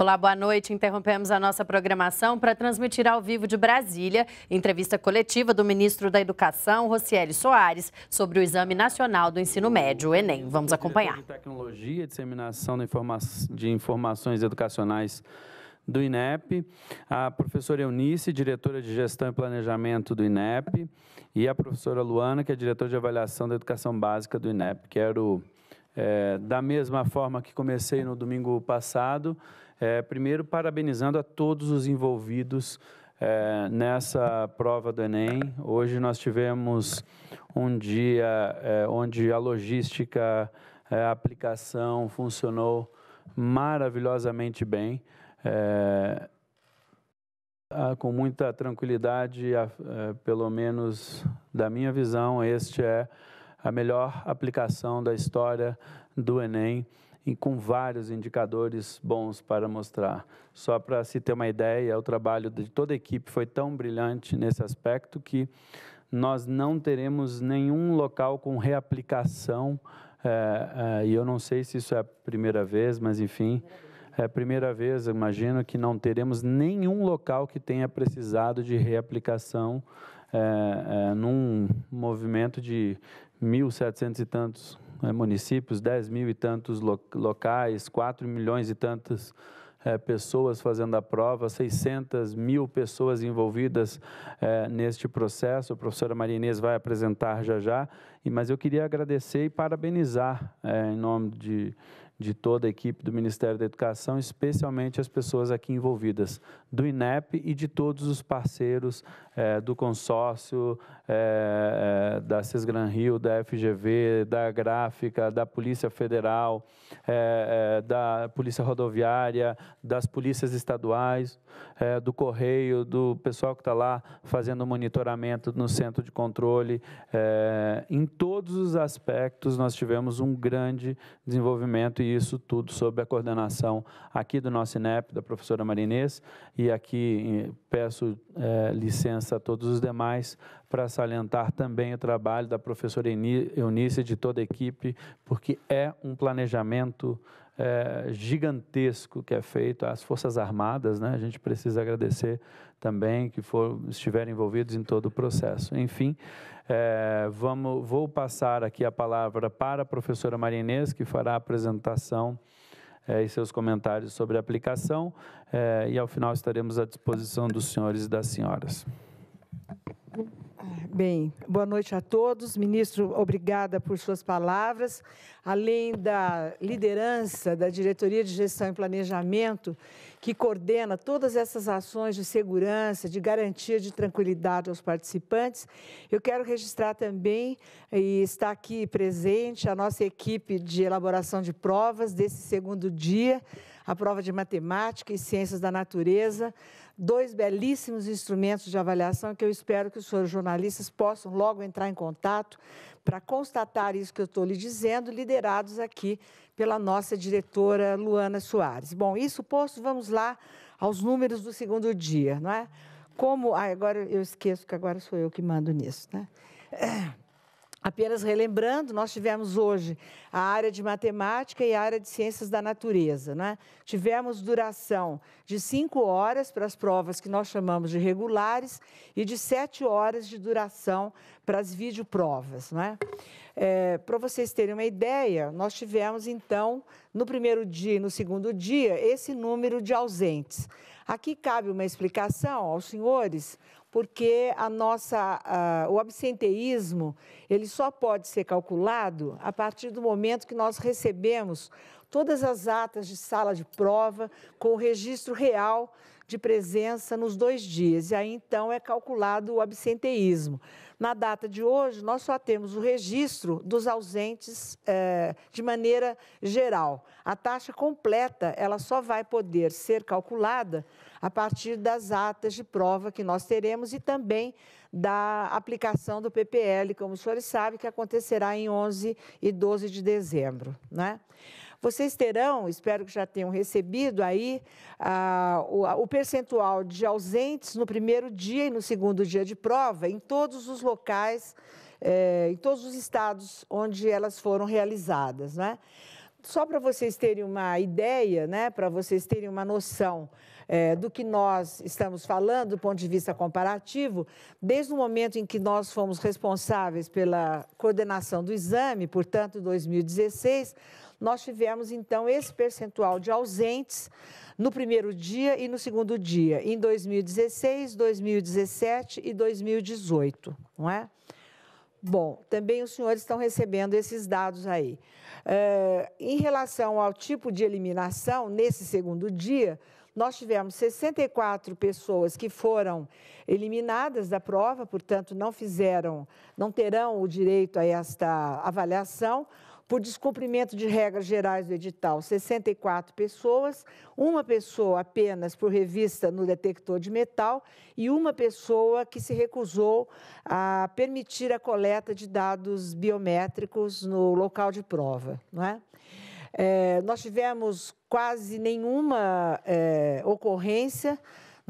Olá, boa noite. Interrompemos a nossa programação para transmitir ao vivo de Brasília entrevista coletiva do ministro da Educação, Rocieli Soares, sobre o Exame Nacional do Ensino Médio, o Enem. Vamos acompanhar. De tecnologia, disseminação de informações educacionais do INEP, a professora Eunice, diretora de Gestão e Planejamento do INEP, e a professora Luana, que é diretora de Avaliação da Educação Básica do INEP. Quero é, da mesma forma que comecei no domingo passado, é, primeiro parabenizando a todos os envolvidos é, nessa prova do Enem. Hoje nós tivemos um dia é, onde a logística, é, a aplicação funcionou maravilhosamente bem. É, com muita tranquilidade, pelo menos da minha visão, este é a melhor aplicação da história do Enem e com vários indicadores bons para mostrar. Só para se ter uma ideia, o trabalho de toda a equipe foi tão brilhante nesse aspecto que nós não teremos nenhum local com reaplicação, é, é, e eu não sei se isso é a primeira vez, mas enfim. É a primeira vez, imagino, que não teremos nenhum local que tenha precisado de reaplicação é, é, num movimento de mil setecentos e tantos é, municípios, dez mil e tantos locais, quatro milhões e tantas é, pessoas fazendo a prova, 600 mil pessoas envolvidas é, neste processo. A professora Maria Inês vai apresentar já já, mas eu queria agradecer e parabenizar, é, em nome de, de toda a equipe do Ministério da Educação, especialmente as pessoas aqui envolvidas, do INEP e de todos os parceiros é, do consórcio, é, da Sesgran Rio, da FGV, da Gráfica, da Polícia Federal, é, da Polícia Rodoviária, das polícias estaduais, do Correio, do pessoal que está lá fazendo monitoramento no centro de controle. em todos os aspectos, nós tivemos um grande desenvolvimento e isso tudo sob a coordenação aqui do nosso INEP, da professora Marinês, e aqui peço é, licença a todos os demais para salientar também o trabalho da professora Eunice e de toda a equipe, porque é um planejamento é, gigantesco que é feito às Forças Armadas, né? A gente precisa agradecer também que for, estiverem envolvidos em todo o processo. Enfim, é, vamos, vou passar aqui a palavra para a professora Maria Inês, que fará a apresentação é, e seus comentários sobre a aplicação, e ao final estaremos à disposição dos senhores e das senhoras. Bem, boa noite a todos. Ministro, obrigada por suas palavras. Além da liderança da Diretoria de Gestão e Planejamento, que coordena todas essas ações de segurança, de garantia de tranquilidade aos participantes, eu quero registrar também e está aqui presente a nossa equipe de elaboração de provas desse segundo dia, a prova de matemática e ciências da natureza, dois belíssimos instrumentos de avaliação que eu espero que os senhores jornalistas possam logo entrar em contato para constatar isso que eu estou lhe dizendo, liderados aqui pela nossa diretora Luana Soares. Bom, isso posto, vamos lá aos números do segundo dia, não é? Como. Ah, agora eu esqueço que agora sou eu que mando nisso, né? É. Apenas relembrando, nós tivemos hoje a área de matemática e a área de ciências da natureza. Né? Tivemos duração de cinco horas para as provas que nós chamamos de regulares e de sete horas de duração para as videoprovas. Né? É, para vocês terem uma ideia, nós tivemos, então, no primeiro dia e no segundo dia, esse número de ausentes. Aqui cabe uma explicação aos senhores porque a nossa, o absenteísmo ele só pode ser calculado a partir do momento que nós recebemos todas as atas de sala de prova com o registro real de presença nos dois dias. E aí então é calculado o absenteísmo. Na data de hoje, nós só temos o registro dos ausentes é, de maneira geral. A taxa completa ela só vai poder ser calculada a partir das atas de prova que nós teremos e também da aplicação do PPL, como os senhores sabem, que acontecerá em 11 e 12 de dezembro. Né? Vocês terão, espero que já tenham recebido aí, ah, o, o percentual de ausentes no primeiro dia e no segundo dia de prova em todos os locais, eh, em todos os estados onde elas foram realizadas. Né? Só para vocês terem uma ideia, né, para vocês terem uma noção é, do que nós estamos falando, do ponto de vista comparativo, desde o momento em que nós fomos responsáveis pela coordenação do exame, portanto, 2016, nós tivemos então esse percentual de ausentes no primeiro dia e no segundo dia, em 2016, 2017 e 2018, não é? Bom, também os senhores estão recebendo esses dados aí. É, em relação ao tipo de eliminação, nesse segundo dia, nós tivemos 64 pessoas que foram eliminadas da prova, portanto, não fizeram, não terão o direito a esta avaliação por descumprimento de regras gerais do edital, 64 pessoas, uma pessoa apenas por revista no detector de metal e uma pessoa que se recusou a permitir a coleta de dados biométricos no local de prova, não é? É, nós tivemos quase nenhuma é, ocorrência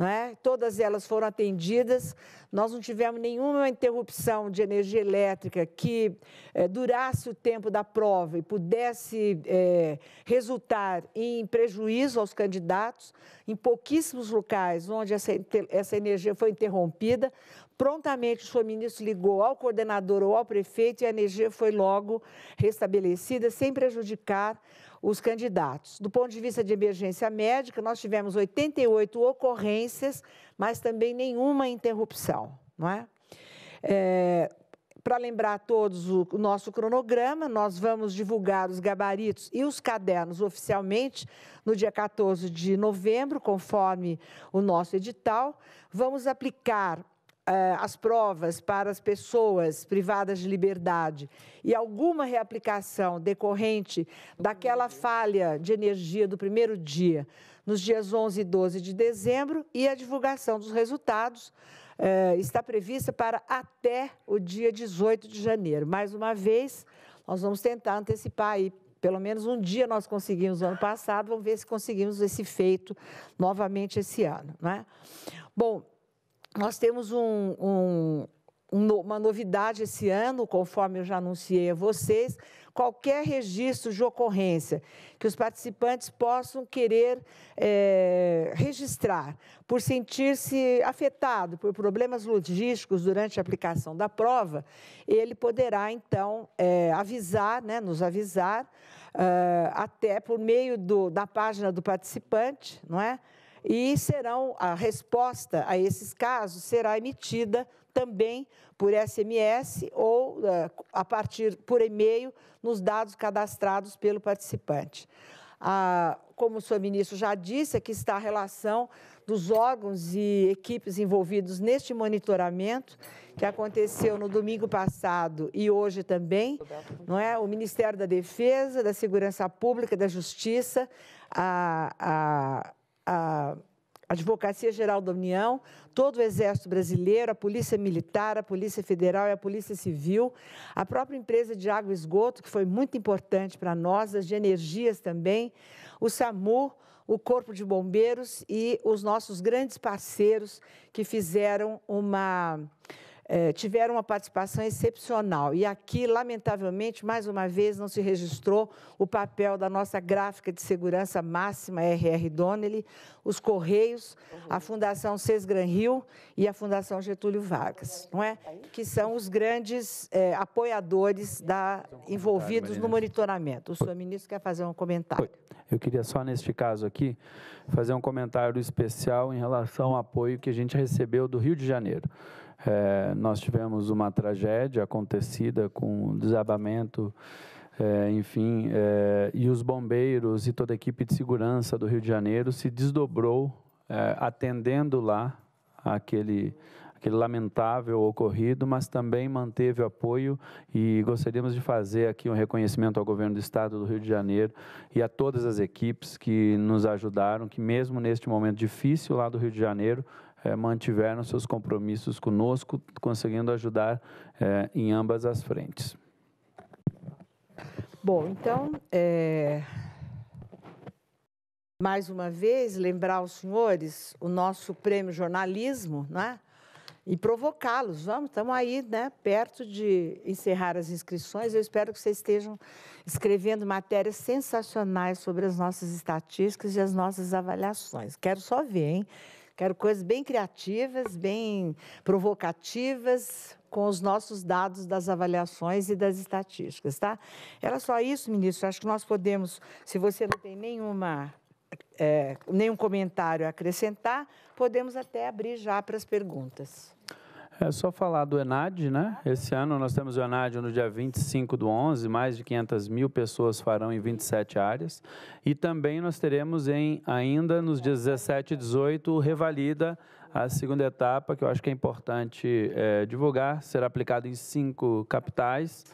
é? Todas elas foram atendidas. Nós não tivemos nenhuma interrupção de energia elétrica que é, durasse o tempo da prova e pudesse é, resultar em prejuízo aos candidatos. Em pouquíssimos locais onde essa, essa energia foi interrompida, prontamente o seu ministro ligou ao coordenador ou ao prefeito e a energia foi logo restabelecida, sem prejudicar os candidatos. Do ponto de vista de emergência médica, nós tivemos 88 ocorrências, mas também nenhuma interrupção, não é? é para lembrar a todos o, nosso cronograma, nós vamos divulgar os gabaritos e os cadernos oficialmente no dia 14 de novembro, conforme o nosso edital. Vamos aplicar eh, as provas para as pessoas privadas de liberdade e alguma reaplicação decorrente daquela falha de energia do primeiro dia, nos dias 11 e 12 de dezembro, e a divulgação dos resultados eh, está prevista para até o dia 18 de janeiro. Mais uma vez, nós vamos tentar antecipar aí pelo menos um dia nós conseguimos ano passado, vamos ver se conseguimos esse feito novamente esse ano. Né? Bom, nós temos um, um, uma novidade esse ano, conforme eu já anunciei a vocês, qualquer registro de ocorrência que os participantes possam querer é, registrar por sentir-se afetado por problemas logísticos durante a aplicação da prova, ele poderá então é, avisar, né, nos avisar ah, até por meio do, da página do participante, não é? e serão a resposta a esses casos será emitida também por SMS ou eh, a partir por e-mail nos dados cadastrados pelo participante. Ah, como o senhor ministro já disse, aqui está a relação dos órgãos e equipes envolvidos neste monitoramento que aconteceu no domingo passado e hoje também, não é? O Ministério da Defesa, da Segurança Pública, da Justiça, a, a a Advocacia Geral da União, todo o Exército Brasileiro, a Polícia Militar, a Polícia Federal e a Polícia Civil, a própria empresa de água e esgoto, que foi muito importante para nós, as de energias também, o SAMU, o Corpo de Bombeiros e os nossos grandes parceiros que fizeram uma eh, tiveram uma participação excepcional. E aqui, lamentavelmente, mais uma vez, não se registrou o papel da nossa gráfica de segurança máxima, RR Donnelly, os Correios, a uhum. Fundação Sesgran Rio e a Fundação Getúlio Vargas, não é? que são os grandes eh, apoiadores da, envolvidos no monitoramento. O senhor ministro quer fazer um comentário. Eu queria só, neste caso aqui, fazer um comentário especial em relação ao apoio que a gente recebeu do Rio de Janeiro. É, nós tivemos uma tragédia acontecida com um desabamento, é, enfim, é, e os bombeiros e toda a equipe de segurança do Rio de Janeiro se desdobrou é, atendendo lá aquele aquele lamentável ocorrido, mas também manteve o apoio e gostaríamos de fazer aqui um reconhecimento ao governo do estado do Rio de Janeiro e a todas as equipes que nos ajudaram, que mesmo neste momento difícil lá do Rio de Janeiro, é, mantiveram seus compromissos conosco, conseguindo ajudar é, em ambas as frentes. Bom, então, é, mais uma vez, lembrar aos senhores o nosso prêmio jornalismo, né? E provocá-los. Vamos, estamos aí, né? Perto de encerrar as inscrições. Eu espero que vocês estejam escrevendo matérias sensacionais sobre as nossas estatísticas e as nossas avaliações. Quero só ver, hein? Quero coisas bem criativas, bem provocativas, com os nossos dados das avaliações e das estatísticas, tá? Era só isso, ministro. Acho que nós podemos, se você não tem nenhuma, é, nenhum comentário a acrescentar, podemos até abrir já para as perguntas. É só falar do Enad, né? Esse ano nós temos o Enad no dia 25 do 11, mais de 500 mil pessoas farão em 27 áreas. E também nós teremos em, ainda nos dias 17 e 18 Revalida, a segunda etapa, que eu acho que é importante é, divulgar, será aplicado em cinco capitais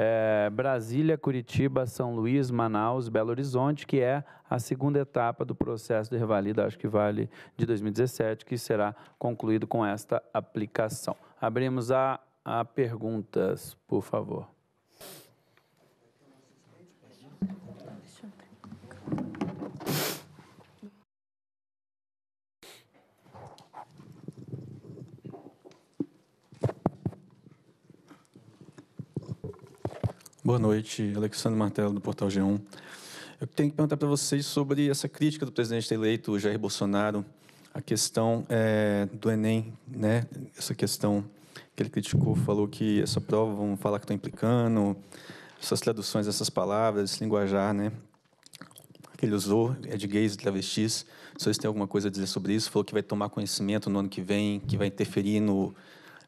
é, Brasília, Curitiba, São Luís, Manaus, Belo Horizonte, que é a segunda etapa do processo de revalida, acho que vale, de 2017, que será concluído com esta aplicação. Abrimos a, a perguntas, por favor. Boa noite, Alexandre Martelo, do Portal G1. Eu tenho que perguntar para vocês sobre essa crítica do presidente eleito Jair Bolsonaro, a questão é, do Enem, né? essa questão que ele criticou, falou que essa prova, vamos falar que estão tá implicando, essas traduções essas palavras, esse linguajar, né? que ele usou é de gays e travestis. Se vocês têm alguma coisa a dizer sobre isso, falou que vai tomar conhecimento no ano que vem, que vai interferir no,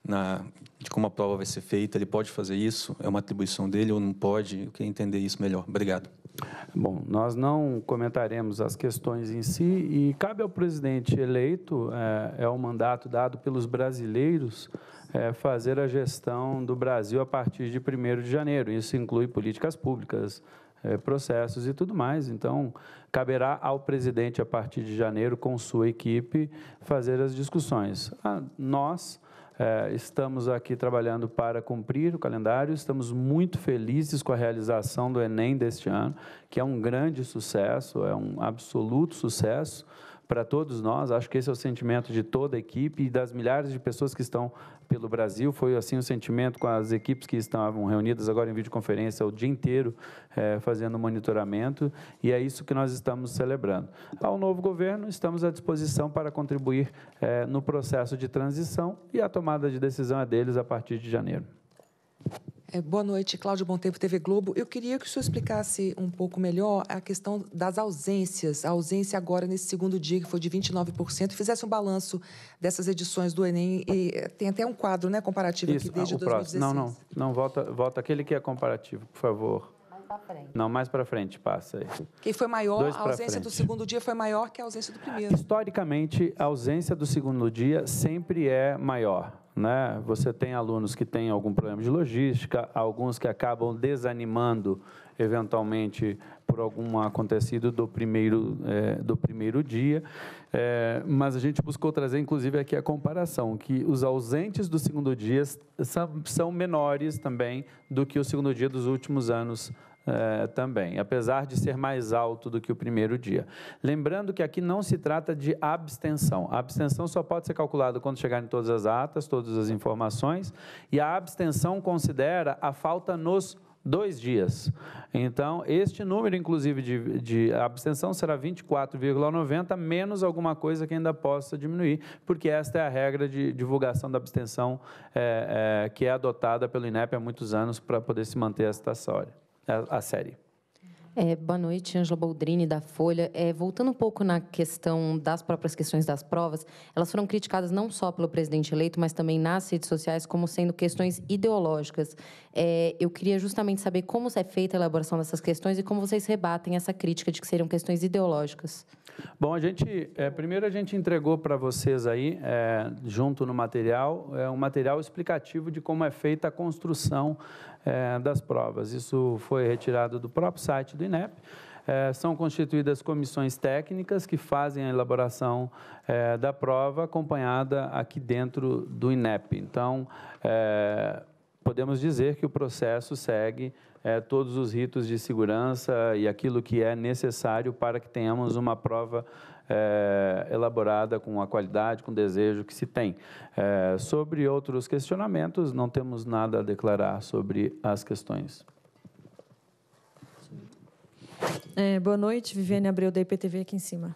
na, de como a prova vai ser feita, ele pode fazer isso, é uma atribuição dele ou não pode, eu queria entender isso melhor. Obrigado. Bom, nós não comentaremos as questões em si e cabe ao presidente eleito, é, é o mandato dado pelos brasileiros, é, fazer a gestão do Brasil a partir de 1 de janeiro. Isso inclui políticas públicas, é, processos e tudo mais. Então, caberá ao presidente, a partir de janeiro, com sua equipe, fazer as discussões. Ah, nós é, estamos aqui trabalhando para cumprir o calendário, estamos muito felizes com a realização do Enem deste ano, que é um grande sucesso, é um absoluto sucesso para todos nós. Acho que esse é o sentimento de toda a equipe e das milhares de pessoas que estão pelo Brasil. Foi assim o sentimento com as equipes que estavam reunidas agora em videoconferência o dia inteiro é, fazendo monitoramento e é isso que nós estamos celebrando. Ao novo governo, estamos à disposição para contribuir é, no processo de transição e a tomada de decisão é deles a partir de janeiro. É, boa noite, Cláudio Tempo TV Globo. Eu queria que o senhor explicasse um pouco melhor a questão das ausências, a ausência agora nesse segundo dia, que foi de 29%, fizesse um balanço dessas edições do Enem. E eh, tem até um quadro né, comparativo Isso, aqui desde 2016. Ah, não, não, não, volta, volta aquele que é comparativo, por favor. Mais para frente. Não, mais para frente, passa aí. Que foi maior, a ausência do segundo dia foi maior que a ausência do primeiro. Historicamente, a ausência do segundo dia sempre é maior né? Você tem alunos que têm algum problema de logística, alguns que acabam desanimando, eventualmente, por algum acontecido do primeiro, é, do primeiro dia. É, mas a gente buscou trazer, inclusive, aqui a comparação, que os ausentes do segundo dia são, são menores também do que o segundo dia dos últimos anos é, também, apesar de ser mais alto do que o primeiro dia. Lembrando que aqui não se trata de abstenção. A abstenção só pode ser calculada quando chegarem todas as atas, todas as informações, e a abstenção considera a falta nos dois dias. Então, este número, inclusive, de, de abstenção será 24,90 menos alguma coisa que ainda possa diminuir, porque esta é a regra de divulgação da abstenção é, é, que é adotada pelo INEP há muitos anos para poder se manter a citação a, a série. É, boa noite, Angela Boldrini, da Folha. É, voltando um pouco na questão das próprias questões das provas, elas foram criticadas não só pelo presidente eleito, mas também nas redes sociais como sendo questões ideológicas. É, eu queria justamente saber como é feita a elaboração dessas questões e como vocês rebatem essa crítica de que seriam questões ideológicas. Bom, a gente é, primeiro a gente entregou para vocês aí, é, junto no material, é, um material explicativo de como é feita a construção é, das provas. Isso foi retirado do próprio site do INEP. É, são constituídas comissões técnicas que fazem a elaboração é, da prova, acompanhada aqui dentro do INEP. Então, é, podemos dizer que o processo segue é, todos os ritos de segurança e aquilo que é necessário para que tenhamos uma prova é, elaborada com a qualidade, com o desejo que se tem. É, sobre outros questionamentos, não temos nada a declarar sobre as questões. É, boa noite, Viviane Abreu, da IPTV, aqui em cima.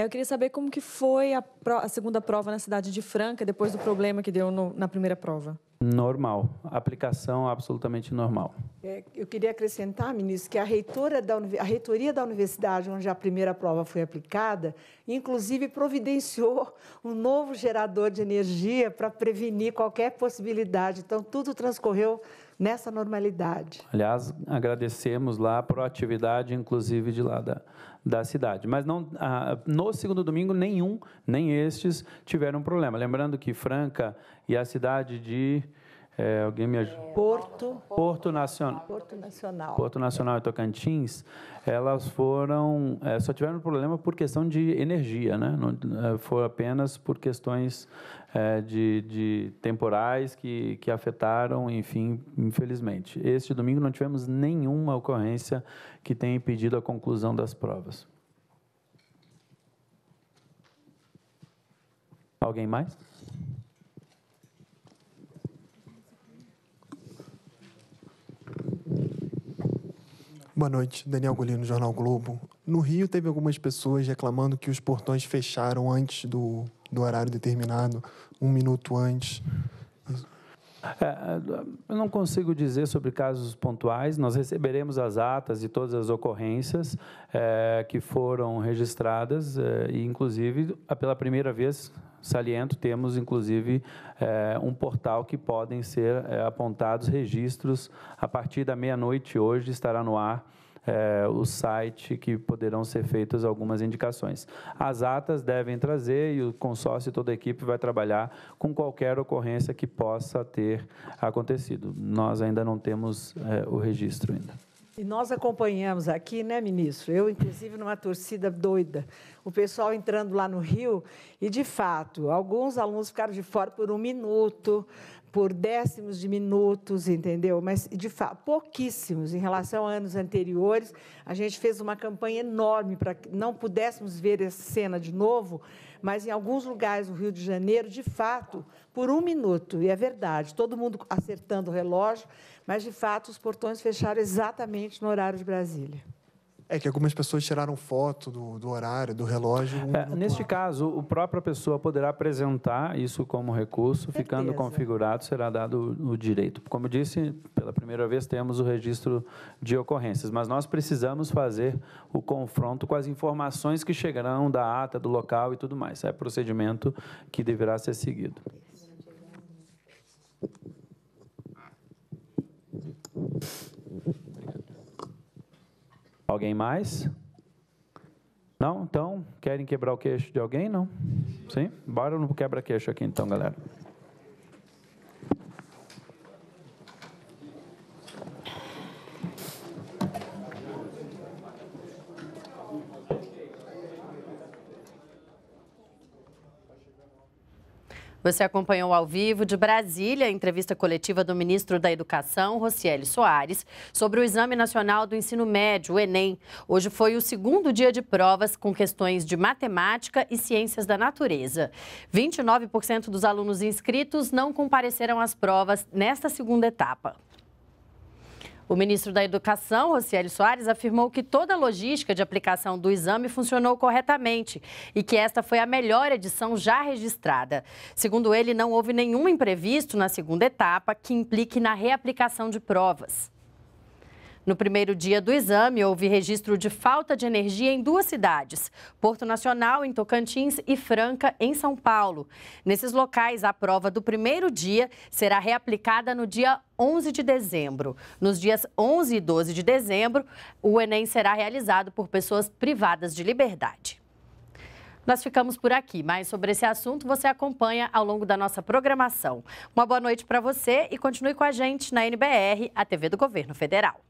É, eu queria saber como que foi a, pro, a segunda prova na cidade de Franca, depois do problema que deu no, na primeira prova. Normal, aplicação absolutamente normal. É, eu queria acrescentar, ministro, que a, reitora da, a reitoria da universidade, onde a primeira prova foi aplicada, inclusive providenciou um novo gerador de energia para prevenir qualquer possibilidade. Então, tudo transcorreu nessa normalidade. Aliás, agradecemos lá a proatividade, inclusive, de lá da, da cidade. Mas não, ah, no segundo domingo, nenhum, nem estes, tiveram problema. Lembrando que Franca e a cidade de é, alguém me ajuda? É, Porto. Porto Nacional. Porto Nacional. Porto Nacional e Tocantins, elas foram. É, só tiveram problema por questão de energia, né? Não, é, foi apenas por questões é, de, de, temporais que, que afetaram, enfim, infelizmente. Este domingo não tivemos nenhuma ocorrência que tenha impedido a conclusão das provas. Alguém mais? Boa noite, Daniel Golino, Jornal Globo. No Rio teve algumas pessoas reclamando que os portões fecharam antes do, do horário determinado, um minuto antes. É, é, eu não consigo dizer sobre casos pontuais. Nós receberemos as atas de todas as ocorrências é, que foram registradas é, e, inclusive, pela primeira vez, saliento, temos inclusive é, um portal que podem ser é, apontados registros a partir da meia-noite hoje estará no ar é, o site que poderão ser feitas algumas indicações. As atas devem trazer e o consórcio e toda a equipe vai trabalhar com qualquer ocorrência que possa ter acontecido. Nós ainda não temos é, o registro ainda. E nós acompanhamos aqui, né, ministro? Eu, inclusive, numa torcida doida. O pessoal entrando lá no Rio, e de fato, alguns alunos ficaram de fora por um minuto, por décimos de minutos, entendeu? Mas, de fato, pouquíssimos em relação a anos anteriores. A gente fez uma campanha enorme para que não pudéssemos ver essa cena de novo, mas em alguns lugares do Rio de Janeiro, de fato, por um minuto, e é verdade, todo mundo acertando o relógio, mas, de fato, os portões fecharam exatamente no horário de Brasília. É que algumas pessoas tiraram foto do, do horário, do relógio. Um é, neste caso, o própria pessoa poderá apresentar isso como recurso, Certeza. ficando configurado, será dado o, direito. Como eu disse, pela primeira vez temos o registro de ocorrências, mas nós precisamos fazer o confronto com as informações que chegarão da ata, do local e tudo mais. É procedimento que deverá ser seguido. Isso. Alguém mais? Não? Então, querem quebrar o queixo de alguém? Não? Sim? Bora no quebra-queixo aqui então, galera. Você acompanhou ao vivo de Brasília a entrevista coletiva do ministro da Educação, Rocieli Soares, sobre o Exame Nacional do Ensino Médio, o Enem. Hoje foi o segundo dia de provas com questões de matemática e ciências da natureza. 29% dos alunos inscritos não compareceram às provas nesta segunda etapa. O ministro da Educação, Rocieli Soares, afirmou que toda a logística de aplicação do exame funcionou corretamente e que esta foi a melhor edição já registrada. Segundo ele, não houve nenhum imprevisto na segunda etapa que implique na reaplicação de provas. No primeiro dia do exame, houve registro de falta de energia em duas cidades, Porto Nacional, em Tocantins, e Franca, em São Paulo. Nesses locais, a prova do primeiro dia será reaplicada no dia 11 de dezembro. Nos dias 11 e 12 de dezembro, o Enem será realizado por pessoas privadas de liberdade. Nós ficamos por aqui, mas sobre esse assunto você acompanha ao longo da nossa programação. Uma boa noite para você e continue com a gente na NBR, a TV do Governo Federal.